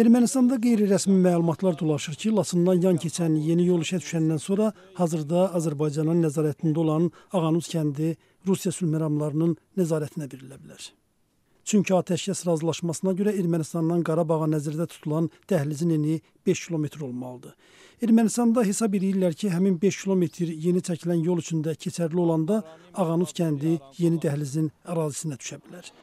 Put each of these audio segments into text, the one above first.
Ermənistanda qeyri-rəsmi məlumatlar dolaşır ki, Laçından yan keçən yeni yol işə düşəndən sonra hazırda Azərbaycanın nəzarətində olan Ağanuz kəndi Rusiya sülh məramlarının nəzarətinə verilə bilər. Çünki atəşkəs razılaşmasına görə Ermənistandan Qarabağa nəzərdə tutulan dəhlizin eni 5 kilometr olmalıdır. Ermənistanda hesab edirlər ki, həmin 5 kilometr yeni çəkilən yol üçün də keçərli olanda Ağanuz kəndi yeni dəhlizin ərazisinə düşə bilər.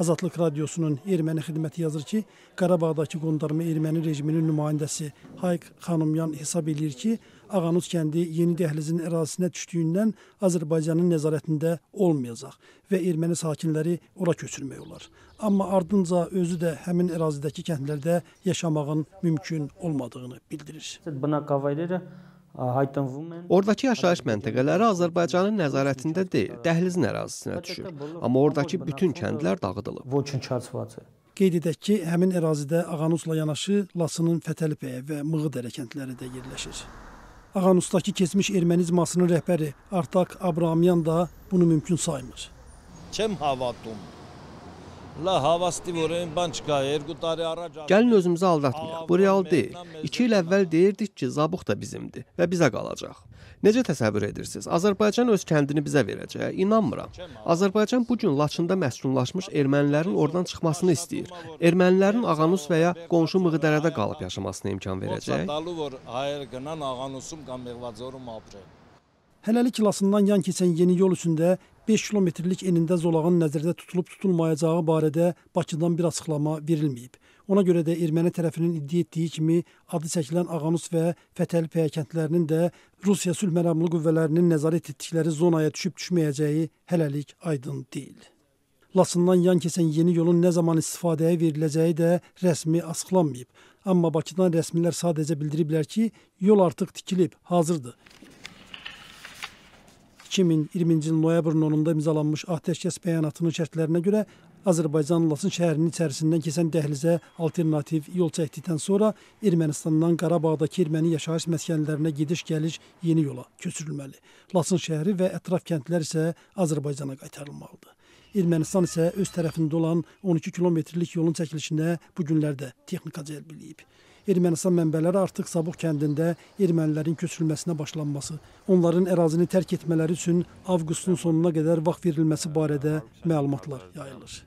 Azadlıq Radiosunun erməni xidməti yazır ki, Qarabağdakı qondarma erməni rejiminin nümayəndəsi Hayk Xanımyan hesab eləyir ki, Ağanuz kəndi yeni dəhlizin ərazisinə düşdüyündən Azərbaycanın nəzarətində olmayacaq və erməni sakinləri ora köçürmək olar. Amma ardınca özü də həmin ərazidəki kəndlərdə yaşamağın mümkün olmadığını bildirir. Buna qavayrı Հայտնվում են։ Ordakı yaşayış məntəqələri Azərbaycanın nəzarətində deyil, dəhlizin ərazisinə düşür. Amma ordakı bütün kəndlər dağıdılıb. Ոչնչացված է։ Qeyd edək ki, həmin ərazidə Ağanusla yanaşı Laçının Fətəlibəyə və Mığıdərə kəndləri də yerləşir. Ağanusdakı keçmiş erməni izmasının rəhbəri Artak Abramyan da bunu mümkün saymır. Kim havatum? Er Gəlin özümüzü aldatmayaq. Bu real deyil. 2 il əvvəl deyirdik ki, Zabux da bizimdir və bizə qalacaq. Necə təsəvvür edirsiniz? Azərbaycan öz kəndini bizə verəcək? İnanmıram. Azərbaycan bu gün Laçında məskunlaşmış ermənilərin oradan çıxmasını istəyir. Ermənilərin Ağanus və ya qonşu Mığdərədə qalıb yaşamasına imkan verəcək. Hələlik Laçından yan keçən yeni yol üzündə 5 kilometrlik enində zolağın nəzərdə tutulub tutulmayacağı barədə Bakıdan bir açıqlama verilməyib. Ona görə də erməni tərəfinin iddia etdiyi kimi adı çəkilən Ağanus və Fətəli Pəyə kəndlərinin də Rusiya sülh məramlı qüvvələrinin nəzarət etdikləri zonaya düşüb düşməyəcəyi hələlik aydın deyil. Laçından yan keçən yeni yolun nə zaman istifadəyə veriləcəyi də rəsmi açıqlanmayıb. Amma Bakıdan rəsmilər sadəcə bildiriblər ki, yol artıq tikilib, hazırdır. 2020-ci ilin noyabrın 10-da imzalanmış atəşkəs bəyanatının şərtlərinə görə Azərbaycan Laçın şəhərinin içərisindən keçən dəhlizə alternativ yol çəkdikdən sonra Ermənistandan Qarabağdakı erməni yaşayış məskənlərinə gediş-gəliş yeni yola köçürülməli. Laçın şəhəri və ətraf kəndlər isə Azərbaycana qaytarılmalıdır. Ermənistan isə öz tərəfində olan 12 kilometrlik yolun çəkilişinə bu günlərdə texnika cəlb edib. Ermənistan mənbələri artıq Sabux kəndində ermənilərin köçürülməsinə başlanması, onların ərazini tərk etmələri üçün avqustun sonuna qədər vaxt verilməsi barədə məlumatlar yayılır.